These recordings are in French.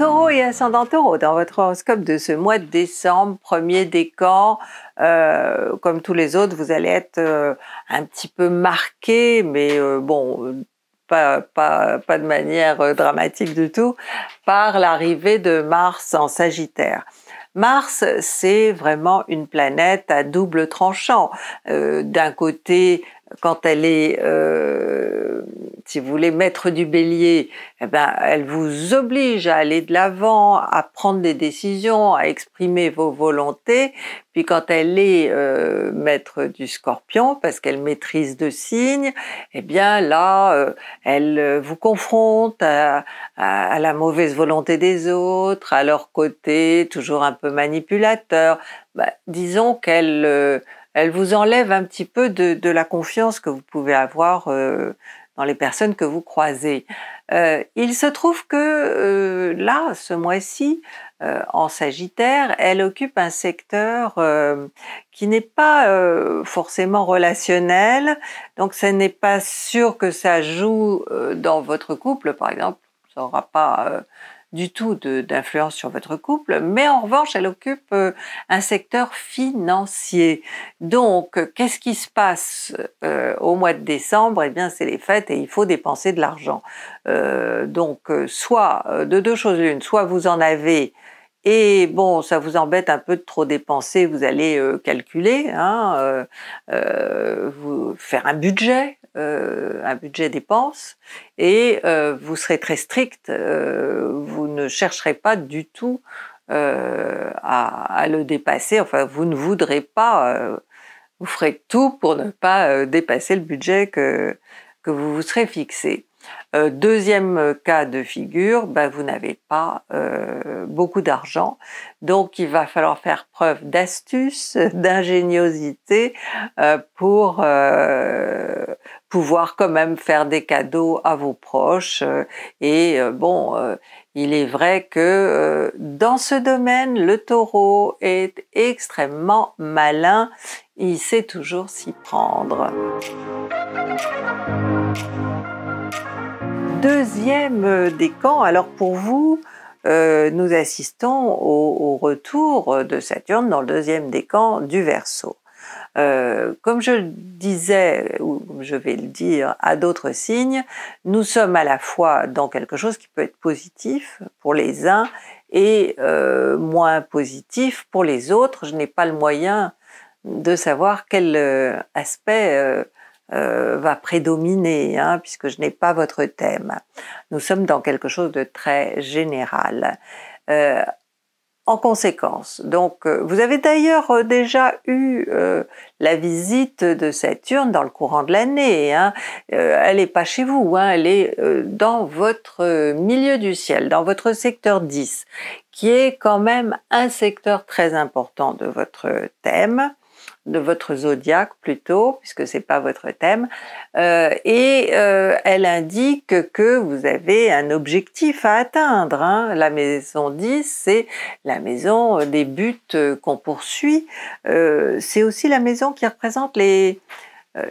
taureau et ascendant taureau, dans votre horoscope de ce mois de décembre, premier décan, euh, comme tous les autres, vous allez être euh, un petit peu marqué, mais euh, bon, pas, de manière dramatique du tout, par l'arrivée de Mars en Sagittaire. Mars, c'est vraiment une planète à double tranchant. D'un côté, quand elle est, euh, si vous voulez, maître du bélier, eh ben, elle vous oblige à aller de l'avant, à prendre des décisions, à exprimer vos volontés. Puis quand elle est euh, maître du scorpion, parce qu'elle maîtrise deux signes, eh bien là, euh, elle vous confronte à, la mauvaise volonté des autres, à leur côté toujours un peu manipulateur. Bah, disons qu'elle elle vous enlève un petit peu de, la confiance que vous pouvez avoir euh, dans les personnes que vous croisez. Euh, il se trouve que euh, là, ce mois-ci, en Sagittaire, elle occupe un secteur qui n'est pas forcément relationnel, donc ce n'est pas sûr que ça joue dans votre couple, par exemple, ça n'aura pas du tout d'influence sur votre couple, mais en revanche, elle occupe euh, un secteur financier. Donc, qu'est-ce qui se passe euh, au mois de décembre Eh bien, c'est les fêtes et il faut dépenser de l'argent. Euh, donc, soit de deux choses l'une, soit vous en avez et bon, ça vous embête un peu de trop dépenser, vous allez euh, calculer, hein, euh, euh, vous faire un budget, un budget dépenses, et vous serez très strict, vous ne chercherez pas du tout à, à, le dépasser, enfin vous ne voudrez pas, vous ferez tout pour ne pas dépasser le budget que, que vous vous serez fixé. Euh, deuxième euh, cas de figure, ben, vous n'avez pas euh, beaucoup d'argent, donc il va falloir faire preuve d'astuce, d'ingéniosité pour pouvoir quand même faire des cadeaux à vos proches. et bon, il est vrai que dans ce domaine, le taureau est extrêmement malin, il sait toujours s'y prendre deuxième euh, décan, alors pour vous, euh, nous assistons au, retour de Saturne dans le deuxième décan du Verseau. Euh, comme je le disais, ou je vais le dire à d'autres signes, nous sommes à la fois dans quelque chose qui peut être positif pour les uns et moins positif pour les autres. Je n'ai pas le moyen de savoir quel aspect euh, va prédominer, hein, puisque je n'ai pas votre thème. Nous sommes dans quelque chose de très général. Euh, en conséquence, donc, euh, vous avez d'ailleurs déjà eu la visite de Saturne dans le courant de l'année. Hein. elle n'est pas chez vous, hein, elle est dans votre milieu du ciel, dans votre secteur 10, qui est quand même un secteur très important de votre thème de votre zodiaque plutôt, puisque c'est pas votre thème, euh, et euh, elle indique que vous avez un objectif à atteindre. Hein. La maison 10, c'est la maison euh, des buts qu'on poursuit. c'est aussi la maison qui représente les,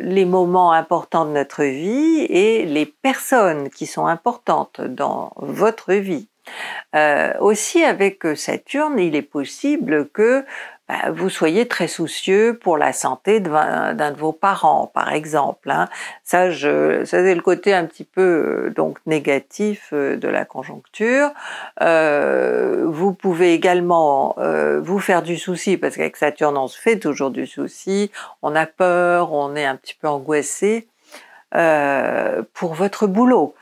moments importants de notre vie et les personnes qui sont importantes dans votre vie. aussi avec Saturne, il est possible que bah, vous soyez très soucieux pour la santé d'un de, vos parents, par exemple. Hein. Ça, je, ça c'est le côté un petit peu euh, donc négatif euh, de la conjoncture. Euh, vous pouvez également euh, vous faire du souci parce qu'avec Saturne, on se fait toujours du souci. On a peur, on est un petit peu angoissé euh, pour votre boulot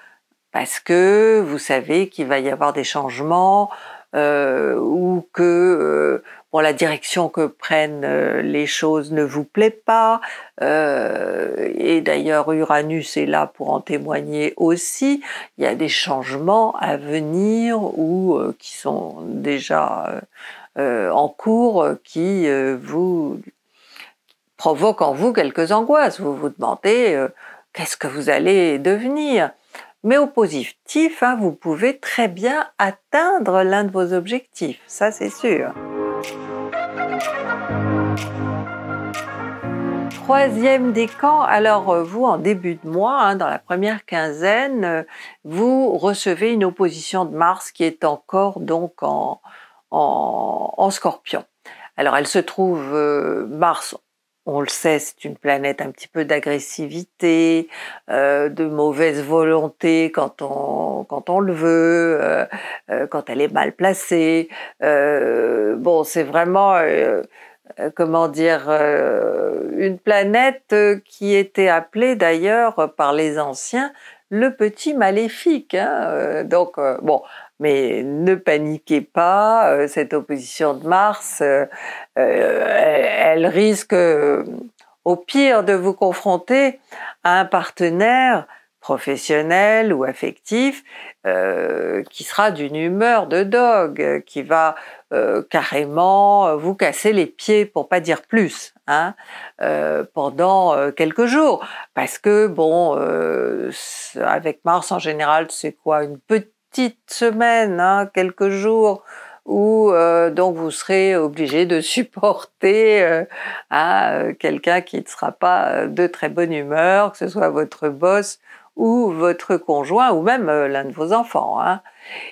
parce que vous savez qu'il va y avoir des changements. Euh, ou que la direction que prennent euh, les choses ne vous plaît pas, euh, et d'ailleurs Uranus est là pour en témoigner aussi, il y a des changements à venir ou euh, qui sont déjà en cours qui vous provoquent en vous quelques angoisses. Vous vous demandez qu'est-ce que vous allez devenir mais au positif, hein, vous pouvez très bien atteindre l'un de vos objectifs, ça c'est sûr. Troisième décan, alors euh, vous en début de mois, hein, dans la première quinzaine, euh, vous recevez une opposition de Mars qui est encore donc en, scorpion. Alors elle se trouve euh, Mars on le sait, c'est une planète un petit peu d'agressivité, euh, de mauvaise volonté quand on, le veut, euh, euh, quand elle est mal placée. bon, c'est vraiment, comment dire, une planète qui était appelée d'ailleurs par les anciens le petit maléfique. Hein, donc, bon, mais ne paniquez pas, euh, cette opposition de Mars, euh, euh, elle, risque au pire de vous confronter à un partenaire professionnel ou affectif qui sera d'une humeur de dog, qui va carrément vous casser les pieds pour pas dire plus hein, pendant quelques jours parce que bon avec Mars en général c'est quoi une petite petite semaine, hein, quelques jours, où euh, donc vous serez obligé de supporter euh, euh, quelqu'un qui ne sera pas de très bonne humeur, que ce soit votre boss ou votre conjoint ou même l'un de vos enfants. Hein.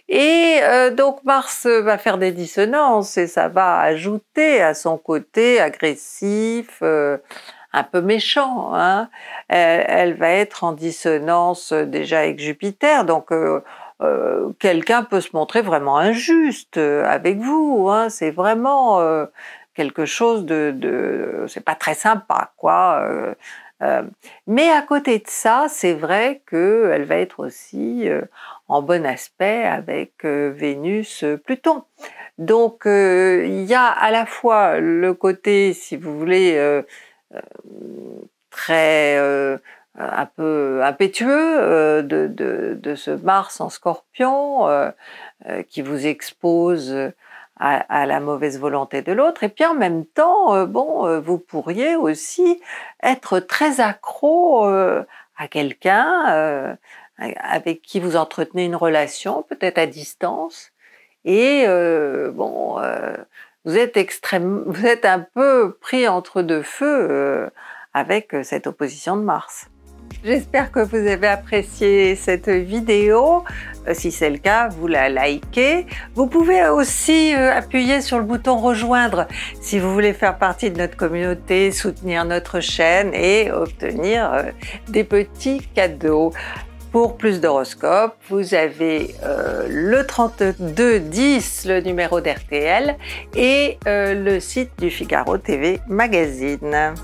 Et donc Mars va faire des dissonances et ça va ajouter à son côté agressif, un peu méchant. Hein. Elle, va être en dissonance déjà avec Jupiter, donc euh, quelqu'un peut se montrer vraiment injuste euh, avec vous. Hein. c'est vraiment euh, quelque chose de, de c'est pas très sympa, quoi. mais à côté de ça, c'est vrai qu'elle va être aussi en bon aspect avec Vénus-Pluton. Donc il y a à la fois le côté, si vous voulez, très un peu impétueux euh, de, de, de, ce Mars en scorpion euh, euh, qui vous expose à, la mauvaise volonté de l'autre. Et puis en même temps, bon, vous pourriez aussi être très accro à quelqu'un avec qui vous entretenez une relation, peut-être à distance. Et bon, vous êtes vous êtes un peu pris entre deux feux avec cette opposition de Mars. J'espère que vous avez apprécié cette vidéo. Euh, si c'est le cas, vous la likez. Vous pouvez aussi euh, appuyer sur le bouton rejoindre si vous voulez faire partie de notre communauté, soutenir notre chaîne et obtenir euh, des petits cadeaux. Pour plus d'horoscopes, vous avez le 3210, le numéro d'RTL, et le site du Figaro TV Magazine.